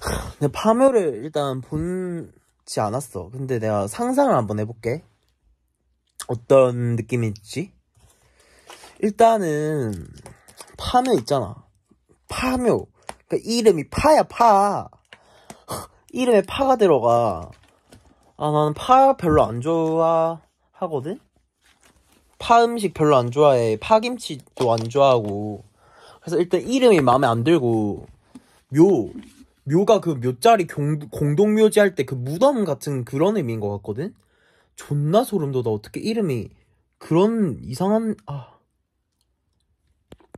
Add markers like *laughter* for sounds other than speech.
근데 파묘를 일단 본지 않았어. 근데 내가 상상을 한번 해볼게. 어떤 느낌일지? 일단은, 파묘 있잖아. 파묘. 그러니까 이름이 파야, 파. *laughs* 이름에 파가 들어가. 아, 나는 파 별로 안 좋아하거든? 파 음식 별로 안 좋아해. 파김치도 안 좋아하고. 그래서 일단 이름이 마음에 안 들고, 묘. 묘가 그 묘자리 공동묘지 할 때 그 무덤 같은 그런 의미인 것 같거든? 존나 소름 돋아. 어떻게 이름이 그런 이상한, 아.